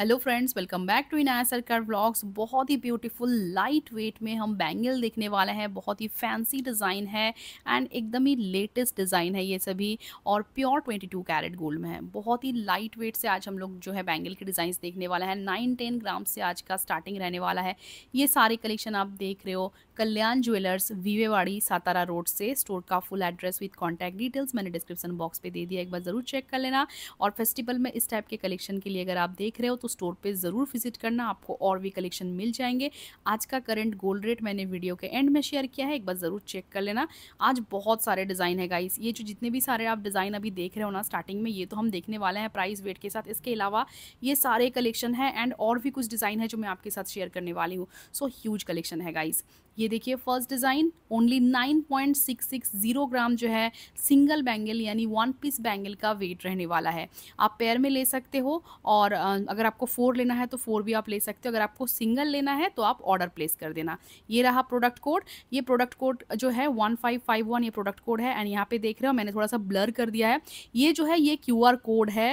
hello friends welcome back to Inaya Sarkar vlogs बहुत ही beautiful light weight में हम बैंगल देखने वाले हैं बहुत ही फैंसी डिज़ाइन है एंड एकदम ही लेटेस्ट डिज़ाइन है ये सभी और प्योर 22 कैरेट गोल्ड में है बहुत ही लाइट वेट से आज हम लोग जो है बैंगल के डिज़ाइन देखने वाला है नाइन टेन ग्राम से आज का स्टार्टिंग रहने वाला है ये सारे कलेक्शन आप देख रहे हो कल्याण ज्वेलर्स वीवेवाड़ी सातारा रोड से स्टोर का full address with contact details मैंने डिस्क्रिप्शन बॉक्स पर दे दिया एक बार ज़रूर चेक कर लेना और फेस्टिवल में इस टाइप के कलेक्शन के लिए अगर आप देख रहे हो तो तो स्टोर पे ज़रूर विजिट करना आपको और भी कलेक्शन मिल जाएंगे आज का करंट गोल्ड रेट मैंने वीडियो के एंड में शेयर किया है एक बार ज़रूर चेक कर लेना आज बहुत सारे डिज़ाइन है गाइस ये जो जितने भी सारे आप डिज़ाइन अभी देख रहे हो ना स्टार्टिंग में ये तो हम देखने वाले हैं प्राइस वेट के साथ इसके अलावा ये सारे कलेक्शन है एंड और भी कुछ डिज़ाइन है जो मैं आपके साथ शेयर करने वाली हूँ सो ह्यूज कलेक्शन है गाइस ये देखिए फर्स्ट डिज़ाइन ओनली 9.660 ग्राम जो है सिंगल बैंगल यानी वन पीस बैंगल का वेट रहने वाला है आप पैर में ले सकते हो और अगर आपको फोर लेना है तो फोर भी आप ले सकते हो अगर आपको सिंगल लेना है तो आप ऑर्डर प्लेस कर देना ये रहा प्रोडक्ट कोड ये प्रोडक्ट कोड जो है वन फाइव फाइव वन ये प्रोडक्ट कोड है एंड यहाँ पे देख रहे हो मैंने थोड़ा सा ब्लर कर दिया है ये जो है ये क्यू कोड है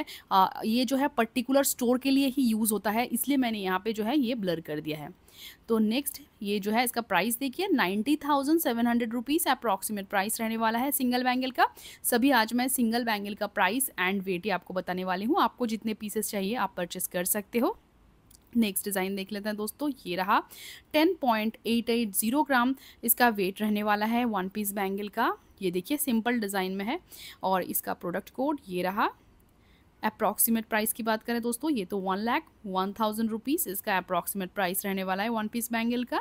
ये जो है पर्टिकुलर स्टोर के लिए ही यूज़ होता है इसलिए मैंने यहाँ पर जो है ये ब्लर कर दिया है तो नेक्स्ट ये जो है इसका प्राइस देखिए ninety thousand seven hundred rupees approximate price रहने वाला है सिंगल बैंगल का सभी आज मैं सिंगल बैंगल का प्राइस एंड वेट ही आपको बताने वाली हूँ आपको जितने पीसेस चाहिए आप परचेस कर सकते हो नेक्स्ट डिज़ाइन देख लेते हैं दोस्तों ये रहा 10.880 ग्राम इसका वेट रहने वाला है वन पीस बैंगल का ये देखिए सिंपल डिज़ाइन में है और इसका प्रोडक्ट कोड ये रहा अप्रॉक्सीमेट प्राइस की बात करें दोस्तों ये तो one lakh one thousand rupees इसका अप्रॉक्सीमेट प्राइस रहने वाला है वन पीस बैंगल का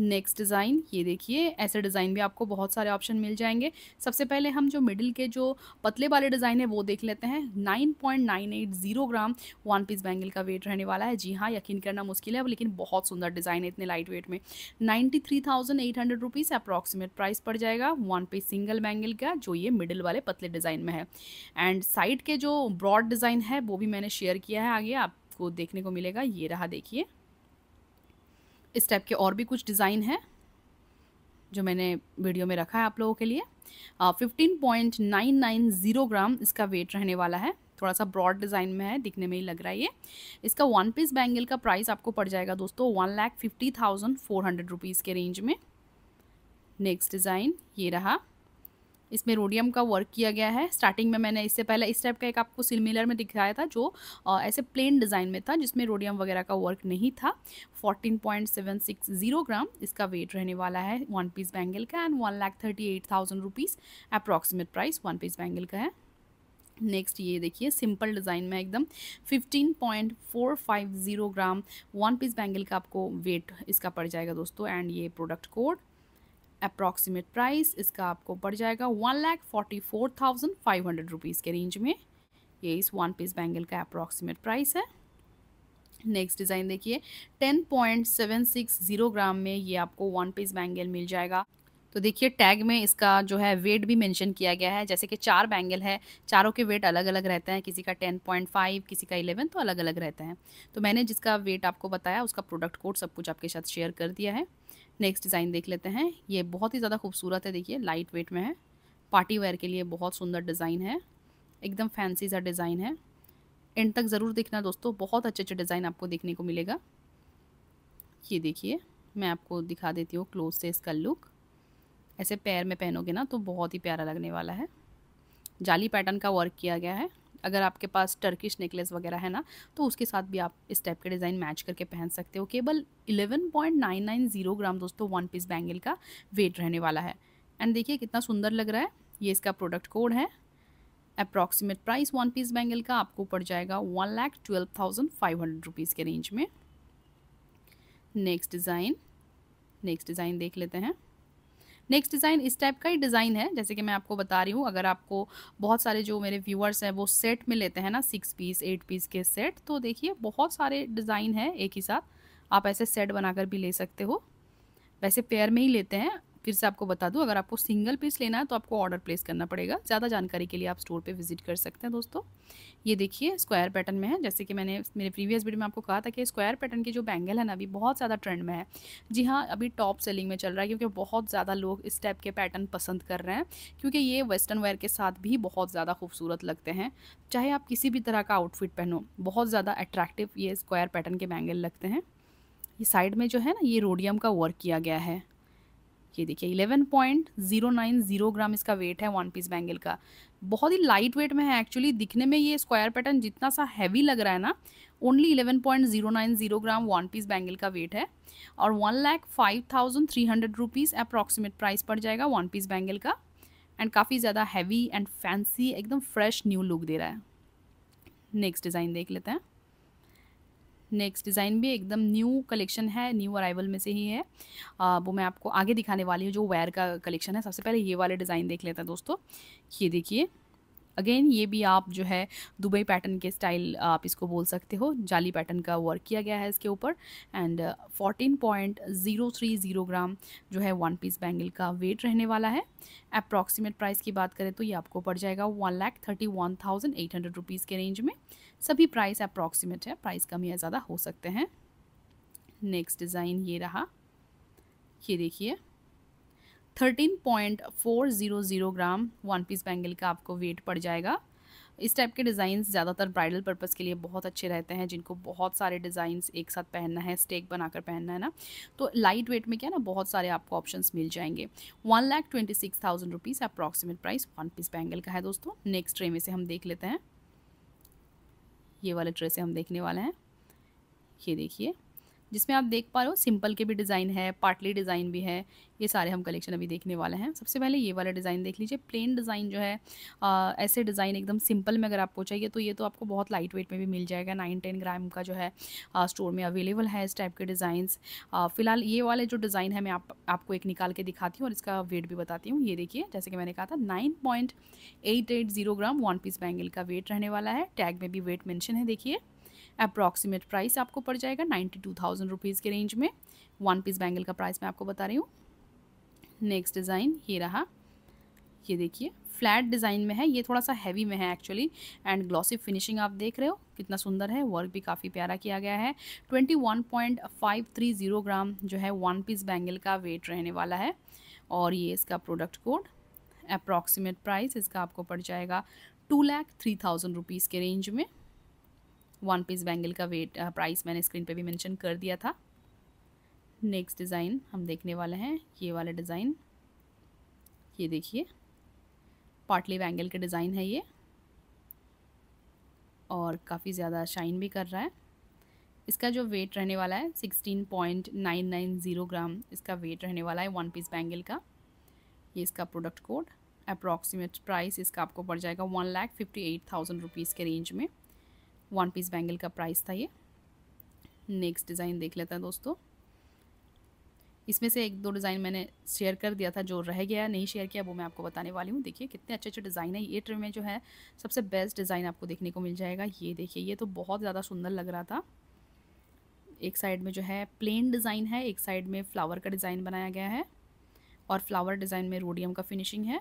नेक्स्ट डिज़ाइन ये देखिए ऐसे डिज़ाइन भी आपको बहुत सारे ऑप्शन मिल जाएंगे सबसे पहले हम जो मिडिल के जो पतले वाले डिज़ाइन है वो देख लेते हैं 9.980 ग्राम वन पीस बैंगल का वेट रहने वाला है जी हाँ यकीन करना मुश्किल है लेकिन बहुत सुंदर डिज़ाइन है इतने लाइट वेट में ninety three thousand eight hundred rupees approximate price पड़ जाएगा वन पीस सिंगल बैंगल का जो ये मिडिल वाले पतले डिज़ाइन में है एंड साइड के जो ब्रॉड डिज़ाइन है वो भी मैंने शेयर किया है आगे आपको देखने को मिलेगा ये रहा देखिए इस टाइप के और भी कुछ डिज़ाइन हैं जो मैंने वीडियो में रखा है आप लोगों के लिए fifteen point nine nine zero gram इसका वेट रहने वाला है थोड़ा सा ब्रॉड डिज़ाइन में है दिखने में ही लग रहा है ये इसका वन पीस बैंगल का प्राइस आपको पड़ जाएगा दोस्तों one lakh fifty thousand four hundred rupees के रेंज में नेक्स्ट डिज़ाइन ये रहा इसमें रोडियम का वर्क किया गया है स्टार्टिंग में मैंने इससे पहले इस टाइप का एक आपको सिलमिलर में दिखाया था जो ऐसे प्लेन डिज़ाइन में था जिसमें रोडियम वगैरह का वर्क नहीं था 14.760 ग्राम इसका वेट रहने वाला है वन पीस बैंगल का and one lakh thirty eight thousand rupees approximate price one piece bangle का है नेक्स्ट ये देखिए सिंपल डिज़ाइन में एकदम 15.450 ग्राम वन पीस बैंगल का आपको वेट इसका पड़ जाएगा दोस्तों एंड ये प्रोडक्ट कोड अप्रॉक्सीमेट प्राइस इसका आपको पड़ जाएगा one lakh forty four thousand five hundred rupees के रेंज में ये इस वन पीस बैंगल का अप्रॉक्सीमेट प्राइस है नेक्स्ट डिज़ाइन देखिए ten point seven six zero gram में ये आपको वन पीस बैंगल मिल जाएगा तो देखिए टैग में इसका जो है वेट भी मेंशन किया गया है जैसे कि चार बैंगल है चारों के वेट अलग अलग रहते हैं किसी का 10.5 किसी का 11 तो अलग अलग रहते हैं तो मैंने जिसका वेट आपको बताया उसका प्रोडक्ट कोड सब कुछ आपके साथ शेयर कर दिया है नेक्स्ट डिज़ाइन देख लेते हैं ये बहुत ही ज़्यादा खूबसूरत है देखिए लाइट वेट में है पार्टी वेयर के लिए बहुत सुंदर डिज़ाइन है एकदम फैंसी सा डिज़ाइन है एंड तक ज़रूर देखना दोस्तों बहुत अच्छे अच्छे डिज़ाइन आपको देखने को मिलेगा ये देखिए मैं आपको दिखा देती हूँ क्लोज से इसका लुक ऐसे पैर में पहनोगे ना तो बहुत ही प्यारा लगने वाला है जाली पैटर्न का वर्क किया गया है अगर आपके पास टर्किश नेकलेस वगैरह है ना तो उसके साथ भी आप इस टाइप के डिज़ाइन मैच करके पहन सकते हो केवल 11.990 ग्राम दोस्तों वन पीस बैंगल का वेट रहने वाला है एंड देखिए कितना सुंदर लग रहा है ये इसका प्रोडक्ट कोड है approximate price one piece bangle का आपको पड़ जाएगा one lakh twelve thousand five hundred rupees के रेंज में नेक्स्ट डिज़ाइन नेक्स्ट डिज़ाइन देख लेते हैं नेक्स्ट डिज़ाइन इस टाइप का ही डिज़ाइन है जैसे कि मैं आपको बता रही हूँ अगर आपको बहुत सारे जो मेरे व्यूअर्स हैं वो सेट में लेते हैं ना सिक्स पीस एट पीस के सेट तो देखिए बहुत सारे डिज़ाइन हैं एक ही साथ आप ऐसे सेट बनाकर भी ले सकते हो वैसे पेयर में ही लेते हैं फिर से आपको बता दूँ अगर आपको सिंगल पीस लेना है तो आपको ऑर्डर प्लेस करना पड़ेगा ज़्यादा जानकारी के लिए आप स्टोर पे विजिट कर सकते हैं दोस्तों ये देखिए स्क्वायर पैटर्न में है जैसे कि मैंने मेरे प्रीवियस वीडियो में आपको कहा था कि स्क्वायर पैटर्न की जो बैंगल है ना अभी बहुत ज़्यादा ट्रेंड में है जी हाँ अभी टॉप सेलिंग में चल रहा है क्योंकि बहुत ज़्यादा लोग इस टाइप के पैटर्न पसंद कर रहे हैं क्योंकि ये वेस्टर्न वेयर के साथ भी बहुत ज़्यादा खूबसूरत लगते हैं चाहे आप किसी भी तरह का आउटफिट पहनो बहुत ज़्यादा अट्रैक्टिव ये स्क्वायर पैटर्न के बैंगल लगते हैं ये साइड में जो है ना ये रोडियम का वर्क किया गया है ये देखिए 11.090 ग्राम इसका वेट है वन पीस बैंगल का बहुत ही लाइट वेट में है एक्चुअली दिखने में ये स्क्वायर पैटर्न जितना सा हैवी लग रहा है ना only 11.090 gram one piece bangle का वेट है और one lakh five thousand three hundred rupees approximate price पड़ जाएगा वन पीस बैंगल का एंड काफ़ी ज़्यादा हैवी एंड फैंसी एकदम फ्रेश न्यू लुक दे रहा है नेक्स्ट डिज़ाइन देख लेते हैं नेक्स्ट डिज़ाइन भी एकदम न्यू कलेक्शन है न्यू अराइवल में से ही है आ, वो मैं आपको आगे दिखाने वाली हूँ जो वेयर का कलेक्शन है सबसे पहले ये वाले डिज़ाइन देख लेते हैं दोस्तों ये देखिए अगेन ये भी आप जो है दुबई पैटर्न के स्टाइल आप इसको बोल सकते हो जाली पैटर्न का वर्क किया गया है इसके ऊपर and fourteen point zero three zero gram जो है वन पीस बैंगल का वेट रहने वाला है अप्रॉक्सीमेट प्राइस की बात करें तो ये आपको पड़ जाएगा one lakh thirty one thousand eight hundred rupees के रेंज में सभी प्राइस अप्रॉक्सीमेट है प्राइस कम या ज़्यादा हो सकते हैं नेक्स्ट डिज़ाइन ये रहा ये देखिए thirteen point four zero zero gram one piece bangle का आपको वेट पड़ जाएगा इस टाइप के डिज़ाइन ज़्यादातर ब्राइडल पर्पज़ के लिए बहुत अच्छे रहते हैं जिनको बहुत सारे डिज़ाइन एक साथ पहनना है स्टेक बनाकर पहनना है ना तो लाइट वेट में क्या ना बहुत सारे आपको ऑप्शन मिल जाएंगे one lakh twenty six thousand rupees approximate price one piece bangle का है दोस्तों नेक्स्ट ट्रे में से हम देख लेते हैं ये वाले ट्रे से हम देखने वाले हैं ये देखिए जिसमें आप देख पा रहे हो सिंपल के भी डिज़ाइन है पार्टली डिज़ाइन भी है ये सारे हम कलेक्शन अभी देखने वाले हैं सबसे पहले ये वाला डिज़ाइन देख लीजिए प्लेन डिज़ाइन जो है आ, ऐसे डिज़ाइन एकदम सिंपल में अगर आपको चाहिए तो ये तो आपको बहुत लाइट वेट में भी मिल जाएगा नाइन टेन ग्राम का जो है आ, स्टोर में अवेलेबल है इस टाइप के डिज़ाइंस फिलहाल ये वाले जो डिज़ाइन है मैं आप, आपको एक निकाल के दिखाती हूँ और इसका वेट भी बताती हूँ ये देखिए जैसे कि मैंने कहा था nine gram one piece bangle का वेट रहने वाला है टैग में भी वेट मैंशन है देखिए अप्रॉक्सीमेट प्राइस आपको पड़ जाएगा नाइन्टी टू थाउजेंड रुपीज़ के रेंज में वन पीस बैंगल का प्राइस मैं आपको बता रही हूँ नेक्स्ट डिज़ाइन ये रहा ये देखिए फ्लैट डिज़ाइन में है ये थोड़ा सा हैवी में है एक्चुअली एंड ग्लॉसी फिनिशिंग आप देख रहे हो कितना सुंदर है वर्क भी काफ़ी प्यारा किया गया है twenty one point five three zero gram जो है वन पीस बैंगल का वेट रहने वाला है और ये इसका प्रोडक्ट कोड अप्रॉक्सीमेट प्राइस इसका आपको पड़ जाएगा two lakh three thousand rupees के रेंज में वन पीस बैंगल का वेट प्राइस uh, मैंने स्क्रीन पे भी मेंशन कर दिया था नेक्स्ट डिज़ाइन हम देखने वाले हैं ये वाला डिज़ाइन ये देखिए पार्टली बैंगल का डिज़ाइन है ये और काफ़ी ज़्यादा शाइन भी कर रहा है इसका जो वेट रहने वाला है sixteen point nine nine zero gram इसका वेट रहने वाला है वन पीस बैंगल का ये इसका प्रोडक्ट कोड अप्रॉक्सीमेट प्राइस इसका आपको पड़ जाएगा one lakh fifty eight thousand rupees के रेंज में वन पीस बैंगल का प्राइस था ये नेक्स्ट डिज़ाइन देख लेते हैं दोस्तों इसमें से एक दो डिज़ाइन मैंने शेयर कर दिया था जो रह गया नहीं शेयर किया वो मैं आपको बताने वाली हूँ देखिए कितने अच्छे अच्छे डिज़ाइन है ये ट्रिम में जो है सबसे बेस्ट डिज़ाइन आपको देखने को मिल जाएगा ये देखिए ये तो बहुत ज़्यादा सुंदर लग रहा था एक साइड में जो है प्लेन डिज़ाइन है एक साइड में फ्लावर का डिज़ाइन बनाया गया है और फ्लावर डिज़ाइन में रोडियम का फिनिशिंग है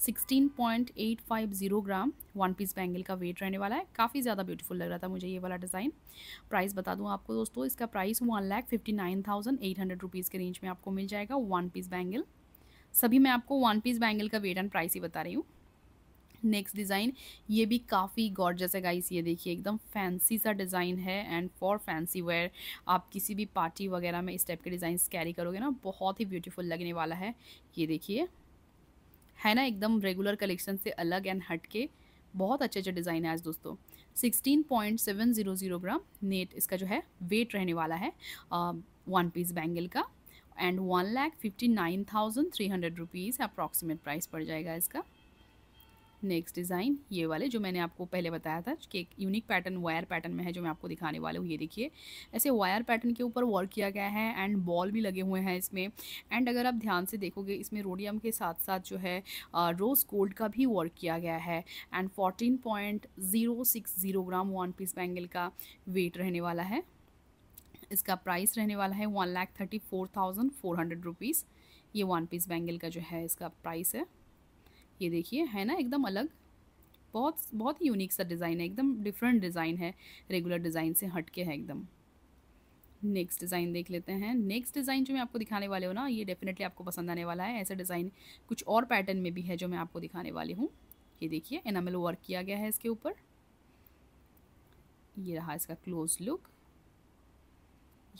16.850 ग्राम वन पीस बैंगल का वेट रहने वाला है काफ़ी ज़्यादा ब्यूटीफुल लग रहा था मुझे ये वाला डिज़ाइन प्राइस बता दूँ आपको दोस्तों इसका price one lakh fifty nine thousand eight hundred rupees के रेंज में आपको मिल जाएगा वन पीस बैंगल सभी मैं आपको वन पीस बैंगल का वेट एंड प्राइस ही बता रही हूँ नेक्स्ट डिज़ाइन ये भी काफ़ी गॉर्जस है गाइस ये देखिए एकदम फैंसी सा डिज़ाइन है एंड फॉर फैंसी वेयर आप किसी भी पार्टी वगैरह में इस टाइप के डिज़ाइन कैरी करोगे ना बहुत ही ब्यूटीफुल लगने वाला है ये देखिए है ना एकदम रेगुलर कलेक्शन से अलग एंड हट के बहुत अच्छे अच्छे डिज़ाइन है आज दोस्तों ज़ीरो ग्राम नेट इसका जो है वेट रहने वाला है वन पीस बैंगल का and one lakh fifty nine thousand three hundred rupees approximate price पड़ जाएगा इसका नेक्स्ट डिज़ाइन ये वाले जो मैंने आपको पहले बताया था कि एक यूनिक पैटर्न वायर पैटर्न में है जो मैं आपको दिखाने वाला हूँ ये देखिए ऐसे वायर पैटर्न के ऊपर वर्क किया गया है एंड बॉल भी लगे हुए हैं इसमें एंड अगर आप ध्यान से देखोगे इसमें रोडियम के साथ साथ जो है रोज़ गोल्ड का भी वर्क किया गया है and fourteen point zero six zero gram one piece bangle का वेट रहने वाला है इसका प्राइस रहने वाला है one lakh thirty four thousand four hundred rupees ये वन पीस बैंगल का जो है इसका प्राइस है ये देखिए है ना एकदम अलग बहुत बहुत ही यूनिक सा डिज़ाइन है एकदम डिफरेंट डिज़ाइन है रेगुलर डिज़ाइन से हट के है एकदम नेक्स्ट डिज़ाइन देख लेते हैं नेक्स्ट डिज़ाइन जो मैं आपको दिखाने वाले हूँ ना ये डेफिनेटली आपको पसंद आने वाला है ऐसा डिज़ाइन कुछ और पैटर्न में भी है जो मैं आपको दिखाने वाली हूँ ये देखिए एनामल वर्क किया गया है इसके ऊपर ये रहा इसका क्लोज लुक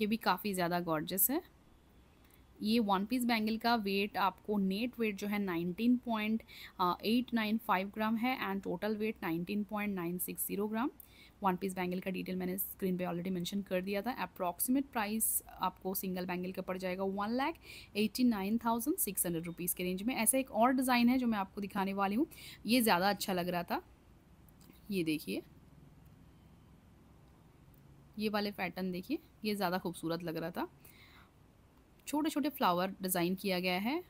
ये भी काफ़ी ज़्यादा गॉर्जस है ये वन पीस बैंगल का वेट आपको नेट वेट जो है 19.895 ग्राम है and total weight 19.960 gram one piece bangle का डिटेल मैंने स्क्रीन पे ऑलरेडी मेंशन कर दिया था अप्रॉक्सीमेट प्राइस आपको सिंगल बैंगल का पड़ जाएगा one lakh eighty nine thousand six hundred rupees के रेंज में ऐसा एक और डिज़ाइन है जो मैं आपको दिखाने वाली हूँ ये ज़्यादा अच्छा लग रहा था ये देखिए ये वाले पैटर्न देखिए ये ज़्यादा खूबसूरत लग रहा था छोटे छोटे फ्लावर डिज़ाइन किया गया है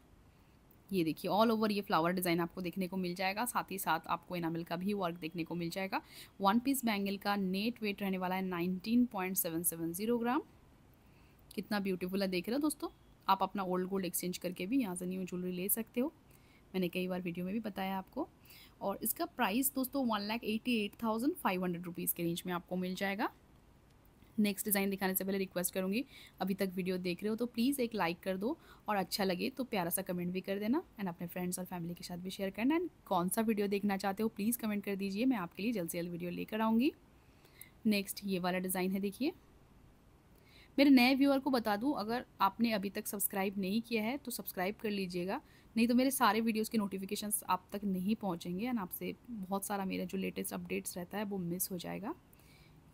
ये देखिए ऑल ओवर ये फ्लावर डिज़ाइन आपको देखने को मिल जाएगा साथ ही साथ आपको इनामिल का भी वर्क देखने को मिल जाएगा वन पीस बैंगल का नेट वेट रहने वाला है nineteen point seven seven zero gram कितना ब्यूटीफुल है देख रहे हो दोस्तों आप अपना ओल्ड गोल्ड एक्सचेंज करके भी यहाँ से न्यू ज्वेलरी ले सकते हो मैंने कई बार वीडियो में भी बताया आपको और इसका प्राइस दोस्तों one lakh eighty eight thousand five hundred rupees के रेंज में आपको मिल जाएगा नेक्स्ट डिज़ाइन दिखाने से पहले रिक्वेस्ट करूँगी अभी तक वीडियो देख रहे हो तो प्लीज़ एक लाइक कर दो और अच्छा लगे तो प्यारा सा कमेंट भी कर देना एंड अपने फ्रेंड्स और फैमिली के साथ भी शेयर करना एंड कौन सा वीडियो देखना चाहते हो प्लीज़ कमेंट कर दीजिए मैं आपके लिए जल्द से जल्द वीडियो लेकर आऊँगी नेक्स्ट ये वाला डिज़ाइन है देखिए मेरे नए व्यूअर को बता दूँ अगर आपने अभी तक सब्सक्राइब नहीं किया है तो सब्सक्राइब कर लीजिएगा नहीं तो मेरे सारे वीडियोस के नोटिफिकेशंस आप तक नहीं पहुंचेंगे एंड आपसे बहुत सारा मेरा जो लेटेस्ट अपडेट्स रहता है वो मिस हो जाएगा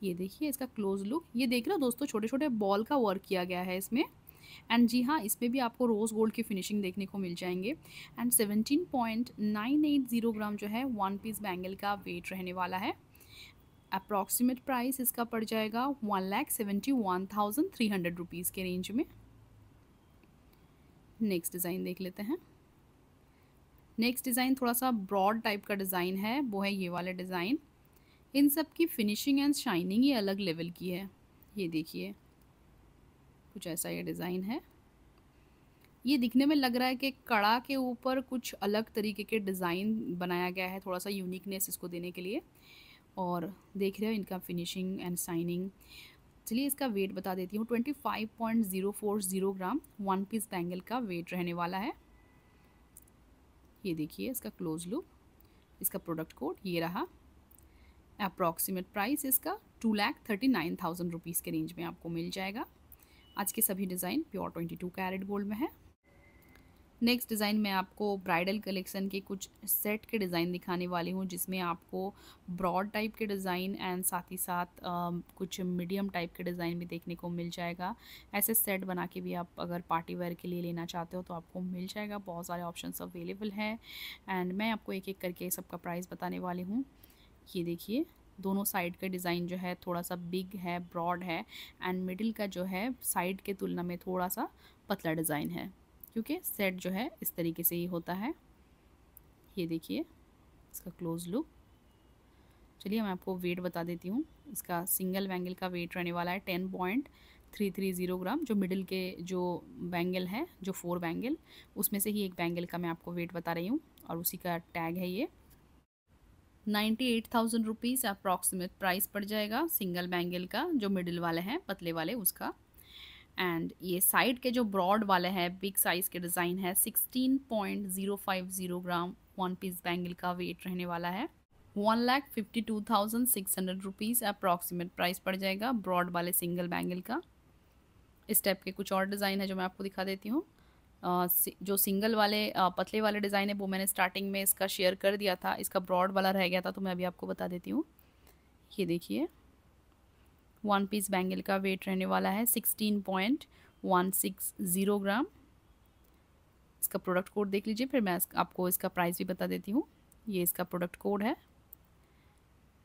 ये देखिए इसका क्लोज लुक ये देख रहे हो दोस्तों छोटे छोटे बॉल का वर्क किया गया है इसमें एंड जी हाँ इसमें भी आपको रोज़ गोल्ड की फिनिशिंग देखने को मिल जाएंगे and seventeen point nine eight zero gram जो है वन पीस बैंगल का वेट रहने वाला है अप्रॉक्सीमेट प्राइस इसका पड़ जाएगा one lakh seventy one thousand three hundred rupees के रेंज में नेक्स्ट डिज़ाइन देख लेते हैं नेक्स्ट डिज़ाइन थोड़ा सा ब्रॉड टाइप का डिज़ाइन है वो है ये वाला डिज़ाइन इन सब की फिनिशिंग एंड शाइनिंग ही अलग लेवल की है ये देखिए कुछ ऐसा ये डिज़ाइन है ये दिखने में लग रहा है कि कड़ा के ऊपर कुछ अलग तरीके के डिज़ाइन बनाया गया है थोड़ा सा यूनिकनेस इसको देने के लिए और देख रहे हो इनका फिनिशिंग एंड शाइनिंग चलिए इसका वेट बता देती हूँ twenty five point zero four zero gram one piece bangle का वेट रहने वाला है ये देखिए इसका क्लोज लुक इसका प्रोडक्ट कोड ये रहा अप्रॉक्सीमेट प्राइस इसका two lakh thirty nine thousand rupees के रेंज में आपको मिल जाएगा आज के सभी design pure twenty two carat gold में है नेक्स्ट डिज़ाइन मैं आपको ब्राइडल कलेक्शन के कुछ सेट के डिज़ाइन दिखाने वाली हूँ जिसमें आपको ब्रॉड टाइप के डिज़ाइन एंड साथ ही साथ आ, कुछ मीडियम टाइप के डिज़ाइन भी देखने को मिल जाएगा ऐसे सेट बना के भी आप अगर पार्टी वेयर के लिए लेना चाहते हो तो आपको मिल जाएगा बहुत सारे ऑप्शंस अवेलेबल हैं एंड मैं आपको एक एक करके सबका प्राइस बताने वाली हूँ ये देखिए दोनों साइड का डिज़ाइन जो है थोड़ा सा बिग है ब्रॉड है एंड मिडिल का जो है साइड के तुलना में थोड़ा सा पतला डिज़ाइन है क्योंकि सेट जो है इस तरीके से ही होता है ये देखिए इसका क्लोज लुक चलिए मैं आपको वेट बता देती हूँ इसका सिंगल बैंगल का वेट रहने वाला है ten point three three zero gram जो मिडिल के जो बैंगल है जो फोर बैंगल उसमें से ही एक बैंगल का मैं आपको वेट बता रही हूँ और उसी का टैग है ये ninety eight thousand rupees approximate price पड़ जाएगा सिंगल बैंगल का जो मिडिल वाले हैं पतले वाले उसका एंड ये साइड के जो ब्रॉड वाले हैं बिग साइज़ के डिज़ाइन है sixteen point zero five zero gram one piece bangle का वेट रहने वाला है one lakh fifty two thousand six hundred rupees approximate price पड़ जाएगा ब्रॉड वाले सिंगल बैंगल का इस टाइप के कुछ और डिज़ाइन है जो मैं आपको दिखा देती हूँ जो सिंगल वाले पतले वाले डिज़ाइन है वो मैंने स्टार्टिंग में इसका शेयर कर दिया था इसका ब्रॉड वाला रह गया था तो मैं अभी आपको बता देती हूँ ये देखिए वन पीस बैंगल का वेट रहने वाला है sixteen point one six zero gram इसका प्रोडक्ट कोड देख लीजिए फिर मैं आपको इसका प्राइस भी बता देती हूँ ये इसका प्रोडक्ट कोड है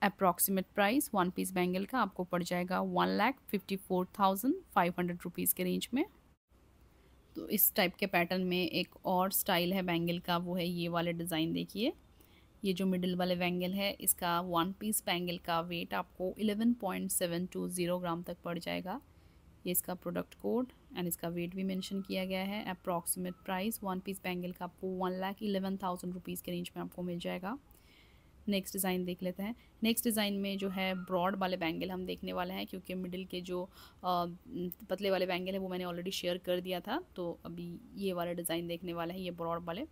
approximate price one piece bangle का आपको पड़ जाएगा one lakh fifty four thousand five hundred rupees के रेंज में तो इस टाइप के पैटर्न में एक और स्टाइल है बैंगल का वो है ये वाले डिज़ाइन देखिए ये जो मिडिल वाले बैंगल है इसका वन पीस बैंगल का वेट आपको 11.720 ग्राम तक पड़ जाएगा ये इसका प्रोडक्ट कोड एंड इसका वेट भी मेंशन किया गया है approximate price one piece bangle का आपको one lakh eleven thousand rupees के रेंज में आपको मिल जाएगा नेक्स्ट डिज़ाइन देख लेते हैं नेक्स्ट डिज़ाइन में जो है ब्रॉड वाले बैंगल हम देखने वाले हैं क्योंकि मिडिल के जो पतले वाले बैंगल है वो मैंने ऑलरेडी शेयर कर दिया था तो अभी ये वाला डिज़ाइन देखने वाला है ये ब्रॉड वाले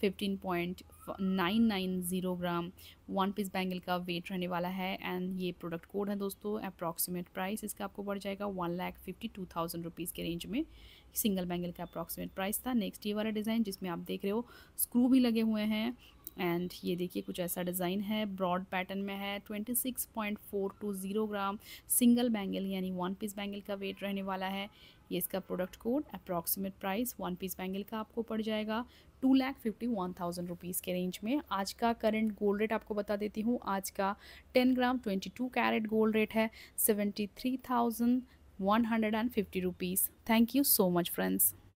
fifteen point nine nine zero gram one piece bangle का वेट रहने वाला है एंड ये प्रोडक्ट कोड है दोस्तों अप्रॉक्सीमेट प्राइस इसका आपको पड़ जाएगा one lakh fifty two thousand rupees के रेंज में सिंगल बैंगल का अप्रॉक्सीमेट प्राइस था नेक्स्ट ये वाला डिज़ाइन जिसमें आप देख रहे हो स्क्रू भी लगे हुए हैं एंड ये देखिए कुछ ऐसा डिज़ाइन है ब्रॉड पैटर्न में है 26.420 ग्राम सिंगल बैंगल यानी वन पीस बैंगल का वेट रहने वाला है ये इसका product code approximate price one piece bangle का आपको पड़ जाएगा two lakh fifty one thousand rupees के रेंज में आज का करंट गोल्ड रेट आपको बता देती हूँ आज का ten gram twenty two carat gold rate है seventy three thousand one hundred and fifty rupees thank you so much friends